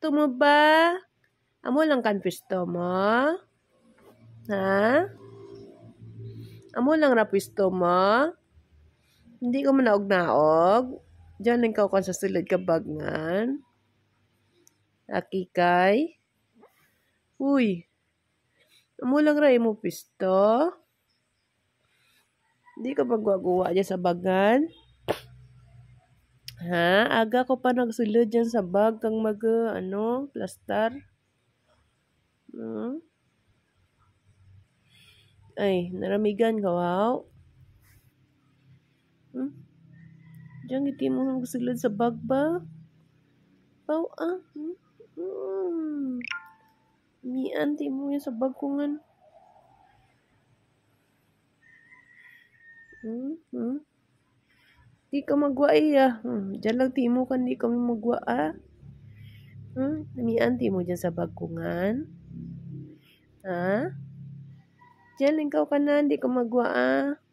Gusto mo ba? Amo lang kan pwesto mo? Ha? Amo lang ra pwesto mo? Hindi ko manaog-naog. Diyan lang kan sa sulod kabagngan. Akikay. Uy. Amo lang ra imo pwesto? Hindi ka pagwaguwa dyan sa bagan. Ha? Aga ko pa nagsulod dyan sa bag kang mag, uh, ano, plaster. Hmm? Ay, naramigan ka, wow. Hmm? Diyan, giti mo nagsulod sa bag ba? Wow, ah. Hmm? Hmm. Mian, di mo yan sa bag ko nga. Hmm? Hmm? Di ka magwa iya. Eh, ah. Hmm, dyan lang timo kan di kami magwa ah. Hmm, namianti mo dyan sa bagkungan. Ha? Dyan lang ka kanan, di ka magwa ah. Hmm,